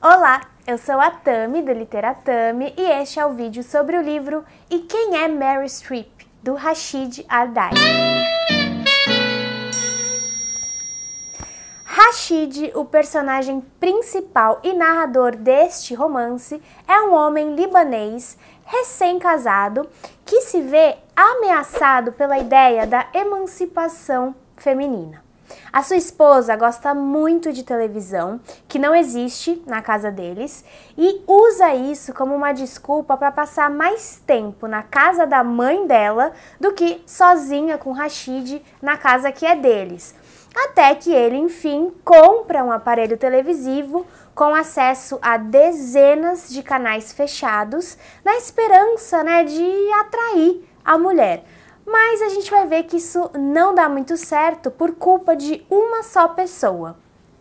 Olá, eu sou a Tami do Literatami e este é o vídeo sobre o livro E Quem é Mary Streep, do Rashid Ardai. Rashid, o personagem principal e narrador deste romance, é um homem libanês recém-casado que se vê ameaçado pela ideia da emancipação feminina. A sua esposa gosta muito de televisão, que não existe na casa deles, e usa isso como uma desculpa para passar mais tempo na casa da mãe dela do que sozinha com Rashid na casa que é deles. Até que ele, enfim, compra um aparelho televisivo com acesso a dezenas de canais fechados, na esperança né, de atrair a mulher. Mas a gente vai ver que isso não dá muito certo por culpa de uma só pessoa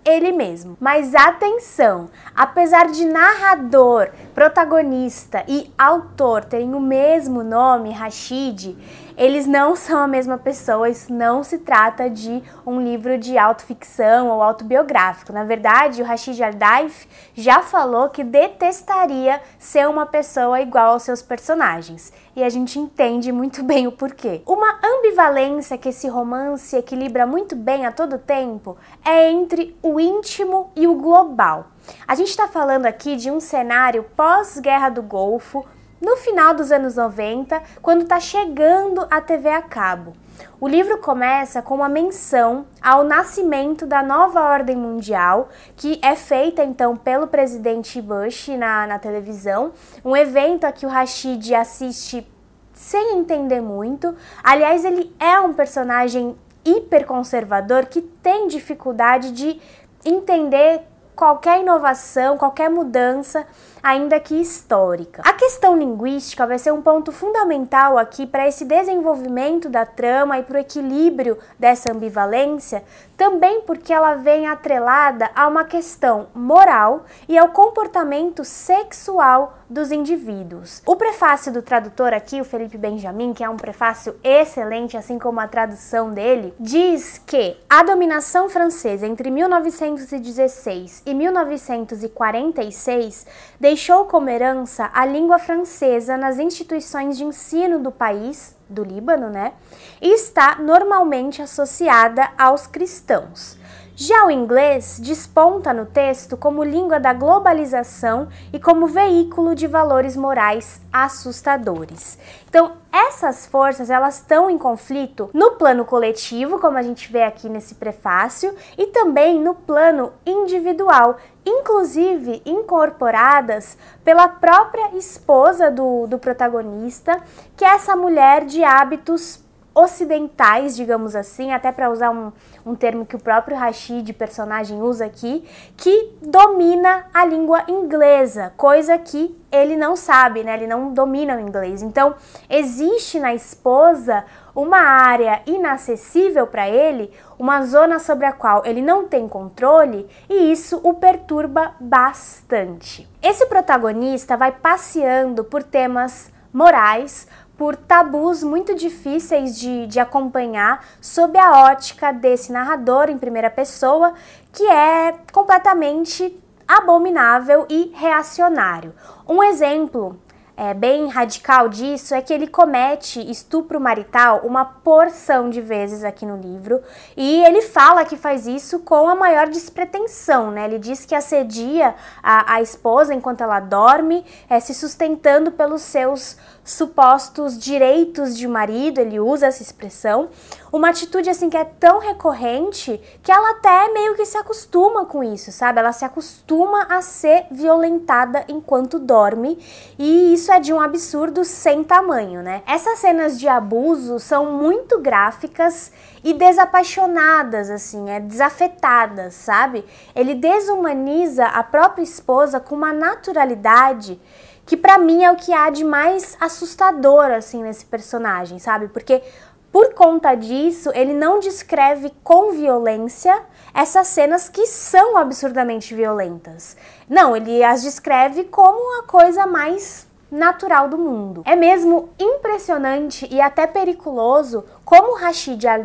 ele mesmo. Mas atenção, apesar de narrador, protagonista e autor terem o mesmo nome, Rashid, eles não são a mesma pessoa, isso não se trata de um livro de autoficção ou autobiográfico. Na verdade, o Rashid Al-Daif já falou que detestaria ser uma pessoa igual aos seus personagens. E a gente entende muito bem o porquê. Uma ambivalência que esse romance equilibra muito bem a todo tempo é entre o íntimo e o global. A gente está falando aqui de um cenário pós-guerra do Golfo, no final dos anos 90, quando está chegando a TV a cabo. O livro começa com uma menção ao nascimento da nova ordem mundial, que é feita então pelo presidente Bush na, na televisão, um evento a que o Rashid assiste sem entender muito. Aliás, ele é um personagem hiperconservador que tem dificuldade de entender qualquer inovação, qualquer mudança, ainda que histórica. A questão linguística vai ser um ponto fundamental aqui para esse desenvolvimento da trama e para o equilíbrio dessa ambivalência também porque ela vem atrelada a uma questão moral e ao comportamento sexual dos indivíduos. O prefácio do tradutor aqui, o Felipe Benjamin, que é um prefácio excelente, assim como a tradução dele, diz que a dominação francesa entre 1916 e 1946 deixou como herança a língua francesa nas instituições de ensino do país do Líbano, né? E está normalmente associada aos cristãos. Já o inglês desponta no texto como língua da globalização e como veículo de valores morais assustadores. Então, essas forças elas estão em conflito no plano coletivo, como a gente vê aqui nesse prefácio, e também no plano individual, inclusive incorporadas pela própria esposa do, do protagonista, que é essa mulher de hábitos ocidentais, digamos assim, até para usar um, um termo que o próprio Rashid, personagem, usa aqui, que domina a língua inglesa, coisa que ele não sabe, né? Ele não domina o inglês. Então, existe na esposa uma área inacessível para ele, uma zona sobre a qual ele não tem controle e isso o perturba bastante. Esse protagonista vai passeando por temas morais, por tabus muito difíceis de, de acompanhar sob a ótica desse narrador em primeira pessoa, que é completamente abominável e reacionário. Um exemplo é, bem radical disso é que ele comete estupro marital uma porção de vezes aqui no livro e ele fala que faz isso com a maior despretensão, né? Ele diz que assedia a, a esposa enquanto ela dorme, é, se sustentando pelos seus supostos direitos de marido, ele usa essa expressão, uma atitude assim que é tão recorrente que ela até meio que se acostuma com isso, sabe? Ela se acostuma a ser violentada enquanto dorme, e isso é de um absurdo sem tamanho, né? Essas cenas de abuso são muito gráficas e desapaixonadas assim, é desafetadas, sabe? Ele desumaniza a própria esposa com uma naturalidade que para mim é o que há de mais assustador assim nesse personagem, sabe? Porque por conta disso, ele não descreve com violência essas cenas que são absurdamente violentas. Não, ele as descreve como a coisa mais natural do mundo. É mesmo impressionante e até periculoso como Rashid al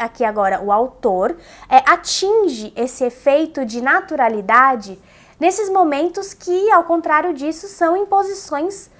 aqui agora o autor, é, atinge esse efeito de naturalidade Nesses momentos que, ao contrário disso, são imposições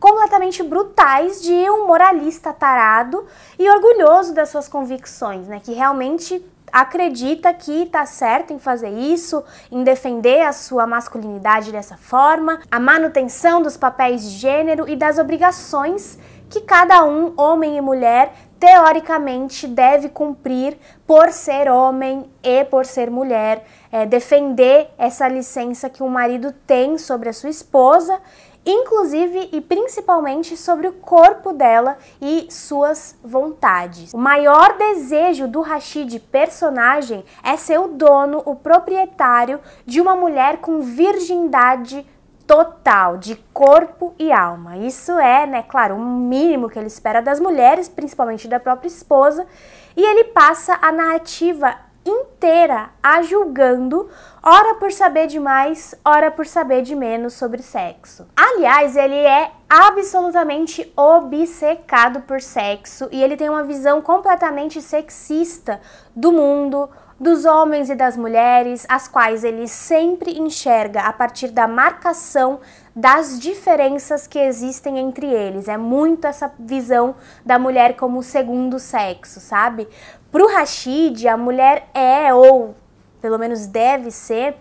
completamente brutais de um moralista tarado e orgulhoso das suas convicções, né? Que realmente acredita que tá certo em fazer isso, em defender a sua masculinidade dessa forma, a manutenção dos papéis de gênero e das obrigações que cada um, homem e mulher, teoricamente deve cumprir por ser homem e por ser mulher, é, defender essa licença que o marido tem sobre a sua esposa, inclusive e principalmente sobre o corpo dela e suas vontades. O maior desejo do Rashid personagem é ser o dono, o proprietário de uma mulher com virgindade total de corpo e alma. Isso é, né, claro, o um mínimo que ele espera das mulheres, principalmente da própria esposa, e ele passa a narrativa inteira a julgando, ora por saber de mais, ora por saber de menos sobre sexo. Aliás, ele é absolutamente obcecado por sexo e ele tem uma visão completamente sexista do mundo, dos homens e das mulheres, as quais ele sempre enxerga a partir da marcação das diferenças que existem entre eles. É muito essa visão da mulher como segundo sexo, sabe? Para o Rashid, a mulher é, ou pelo menos deve ser,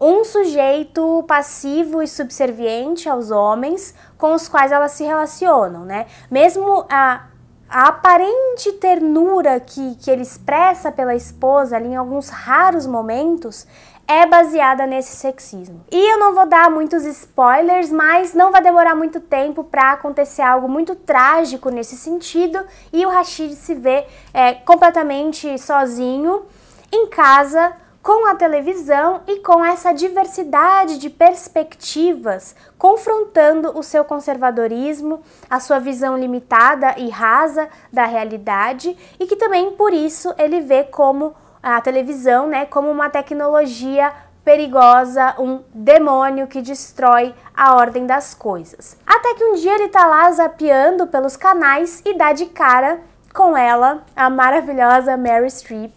um sujeito passivo e subserviente aos homens com os quais elas se relacionam, né? Mesmo a a aparente ternura que, que ele expressa pela esposa ali em alguns raros momentos é baseada nesse sexismo. E eu não vou dar muitos spoilers, mas não vai demorar muito tempo para acontecer algo muito trágico nesse sentido e o Rashid se vê é, completamente sozinho em casa com a televisão e com essa diversidade de perspectivas, confrontando o seu conservadorismo, a sua visão limitada e rasa da realidade, e que também por isso ele vê como a televisão, né, como uma tecnologia perigosa, um demônio que destrói a ordem das coisas. Até que um dia ele tá lá zapeando pelos canais e dá de cara com ela, a maravilhosa Mary Streep,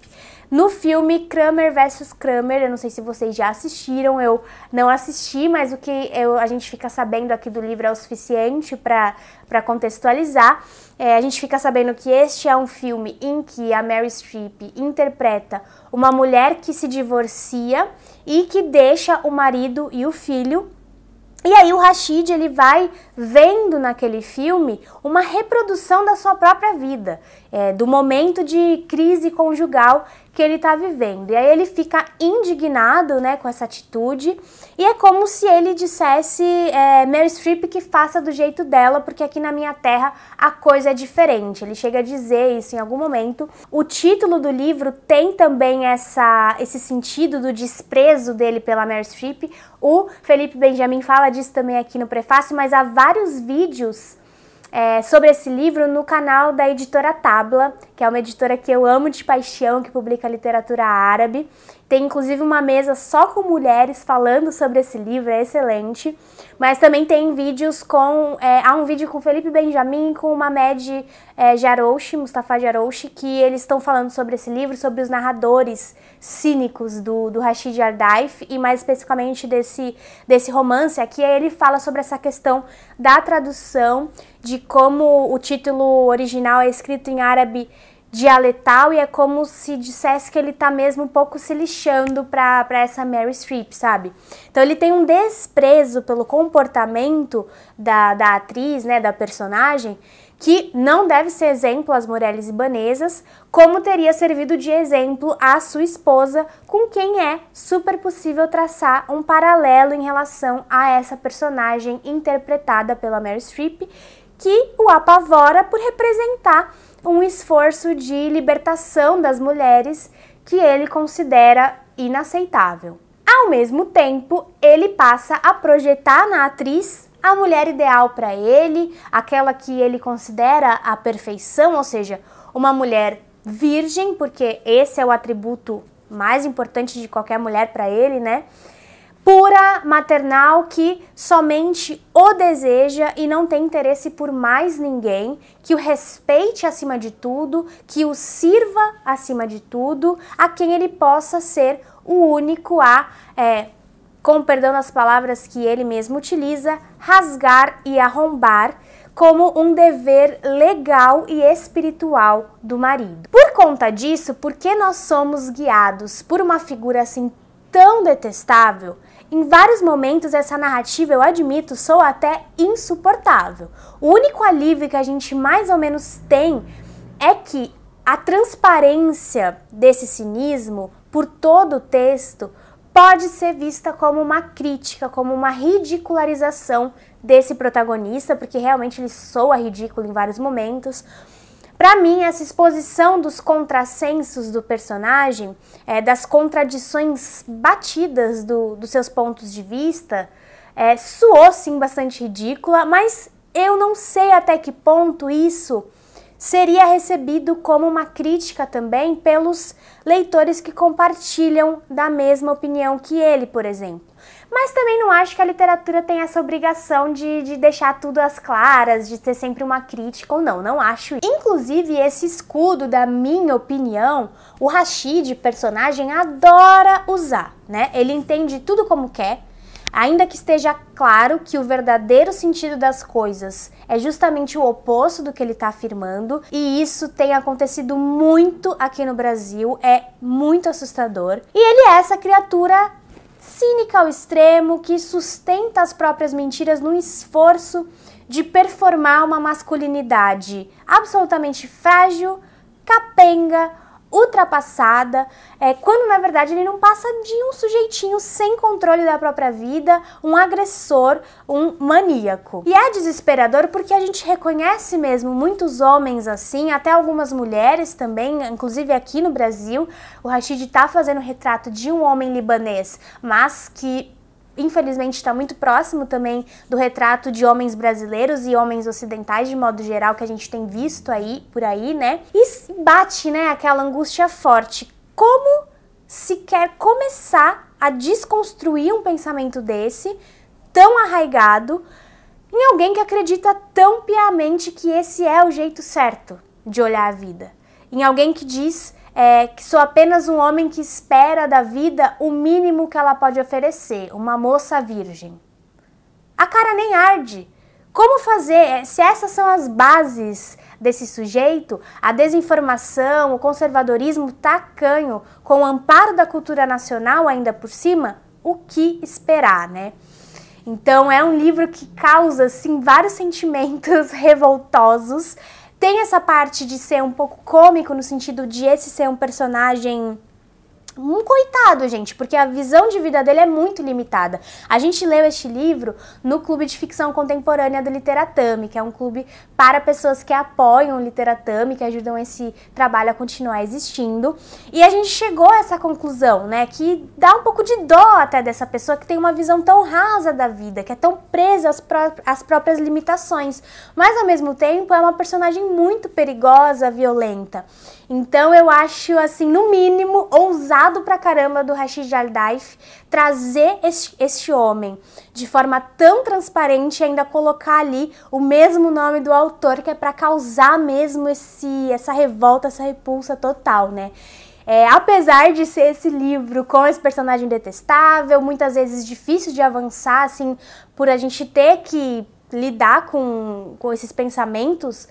no filme Kramer versus Kramer. Eu não sei se vocês já assistiram, eu não assisti, mas o que eu, a gente fica sabendo aqui do livro é o suficiente para contextualizar. É, a gente fica sabendo que este é um filme em que a Mary Streep interpreta uma mulher que se divorcia e que deixa o marido e o filho e aí o Rashid ele vai vendo naquele filme uma reprodução da sua própria vida, é, do momento de crise conjugal que ele está vivendo. E aí ele fica indignado né, com essa atitude e é como se ele dissesse é, Mary Streep que faça do jeito dela, porque aqui na minha terra a coisa é diferente. Ele chega a dizer isso em algum momento. O título do livro tem também essa, esse sentido do desprezo dele pela Mary Streep. O Felipe Benjamin fala disso também aqui no prefácio, mas há vários vídeos é, sobre esse livro no canal da editora Tabla, que é uma editora que eu amo de paixão, que publica literatura árabe. Tem inclusive uma mesa só com mulheres falando sobre esse livro, é excelente. Mas também tem vídeos com. É, há um vídeo com Felipe Benjamin, com uma Med é, Jarouche, Mustafa Jarouche, que eles estão falando sobre esse livro, sobre os narradores cínicos do, do Rashid Ardaif, e mais especificamente desse, desse romance aqui. Ele fala sobre essa questão da tradução, de como o título original é escrito em árabe dialetal e é como se dissesse que ele tá mesmo um pouco se lixando pra, pra essa Mary Streep, sabe? Então ele tem um desprezo pelo comportamento da, da atriz, né, da personagem, que não deve ser exemplo às mulheres libanesas, como teria servido de exemplo à sua esposa, com quem é super possível traçar um paralelo em relação a essa personagem interpretada pela Mary Streep que o apavora por representar um esforço de libertação das mulheres que ele considera inaceitável. Ao mesmo tempo, ele passa a projetar na atriz a mulher ideal para ele, aquela que ele considera a perfeição, ou seja, uma mulher virgem, porque esse é o atributo mais importante de qualquer mulher para ele, né? pura maternal que somente o deseja e não tem interesse por mais ninguém, que o respeite acima de tudo, que o sirva acima de tudo, a quem ele possa ser o único a, é, com perdão das palavras que ele mesmo utiliza, rasgar e arrombar como um dever legal e espiritual do marido. Por conta disso, porque nós somos guiados por uma figura assim tão detestável. Em vários momentos, essa narrativa, eu admito, sou até insuportável. O único alívio que a gente mais ou menos tem é que a transparência desse cinismo por todo o texto pode ser vista como uma crítica, como uma ridicularização desse protagonista, porque realmente ele soa ridículo em vários momentos para mim, essa exposição dos contrassensos do personagem, é, das contradições batidas do, dos seus pontos de vista, é, soou sim bastante ridícula, mas eu não sei até que ponto isso seria recebido como uma crítica também pelos leitores que compartilham da mesma opinião que ele, por exemplo mas também não acho que a literatura tem essa obrigação de, de deixar tudo às claras, de ter sempre uma crítica ou não, não acho. Inclusive, esse escudo, da minha opinião, o Rashid, personagem, adora usar, né? Ele entende tudo como quer, Ainda que esteja claro que o verdadeiro sentido das coisas é justamente o oposto do que ele está afirmando, e isso tem acontecido muito aqui no Brasil, é muito assustador. E ele é essa criatura cínica ao extremo que sustenta as próprias mentiras no esforço de performar uma masculinidade absolutamente frágil, capenga, ultrapassada, é, quando na verdade ele não passa de um sujeitinho sem controle da própria vida, um agressor, um maníaco. E é desesperador porque a gente reconhece mesmo muitos homens assim, até algumas mulheres também, inclusive aqui no Brasil. O Rashid está fazendo retrato de um homem libanês, mas que infelizmente está muito próximo também do retrato de homens brasileiros e homens ocidentais de modo geral que a gente tem visto aí por aí, né? E bate, né, aquela angústia forte. Como se quer começar a desconstruir um pensamento desse tão arraigado em alguém que acredita tão piamente que esse é o jeito certo de olhar a vida? Em alguém que diz é, que sou apenas um homem que espera da vida o mínimo que ela pode oferecer, uma moça virgem. A cara nem arde. Como fazer? É, se essas são as bases desse sujeito, a desinformação, o conservadorismo tacanho, com o amparo da cultura nacional ainda por cima, o que esperar, né? Então é um livro que causa assim vários sentimentos revoltosos, tem essa parte de ser um pouco cômico, no sentido de esse ser um personagem um coitado, gente, porque a visão de vida dele é muito limitada. A gente leu este livro no Clube de Ficção Contemporânea do Literatame, que é um clube para pessoas que apoiam o Literatame, que ajudam esse trabalho a continuar existindo. E a gente chegou a essa conclusão, né, que dá um pouco de dó até dessa pessoa que tem uma visão tão rasa da vida, que é tão presa às, pró às próprias limitações, mas ao mesmo tempo é uma personagem muito perigosa, violenta. Então eu acho assim, no mínimo, ousado pesado pra caramba do Rashid al trazer este, este homem de forma tão transparente e ainda colocar ali o mesmo nome do autor, que é para causar mesmo esse, essa revolta, essa repulsa total, né? É, apesar de ser esse livro com esse personagem detestável, muitas vezes difícil de avançar, assim, por a gente ter que lidar com, com esses pensamentos,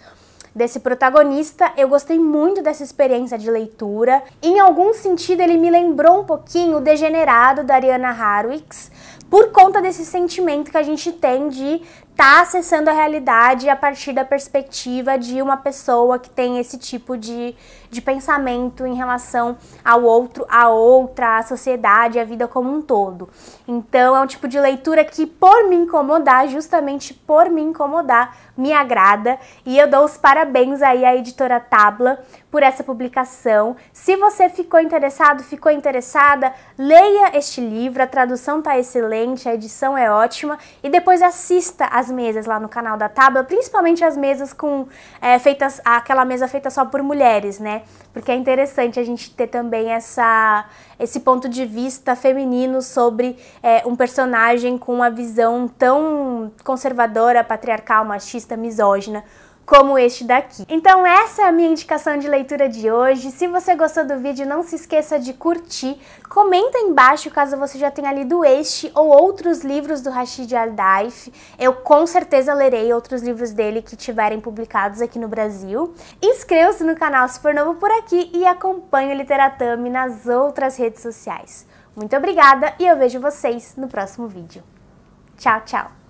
desse protagonista. Eu gostei muito dessa experiência de leitura. Em algum sentido, ele me lembrou um pouquinho o Degenerado da Ariana Harwicks, por conta desse sentimento que a gente tem de está acessando a realidade a partir da perspectiva de uma pessoa que tem esse tipo de, de pensamento em relação ao outro, a outra, à sociedade, à vida como um todo. Então é um tipo de leitura que, por me incomodar, justamente por me incomodar, me agrada e eu dou os parabéns aí à editora Tabla por essa publicação. Se você ficou interessado, ficou interessada, leia este livro, a tradução está excelente, a edição é ótima e depois assista as as mesas lá no canal da Tábua, principalmente as mesas com é, feitas aquela mesa feita só por mulheres, né? Porque é interessante a gente ter também essa esse ponto de vista feminino sobre é, um personagem com uma visão tão conservadora, patriarcal, machista, misógina como este daqui. Então essa é a minha indicação de leitura de hoje. Se você gostou do vídeo, não se esqueça de curtir. Comenta embaixo caso você já tenha lido este ou outros livros do Rashid al Eu com certeza lerei outros livros dele que tiverem publicados aqui no Brasil. Inscreva-se no canal se for novo por aqui e acompanhe o Literatame nas outras redes sociais. Muito obrigada e eu vejo vocês no próximo vídeo. Tchau, tchau!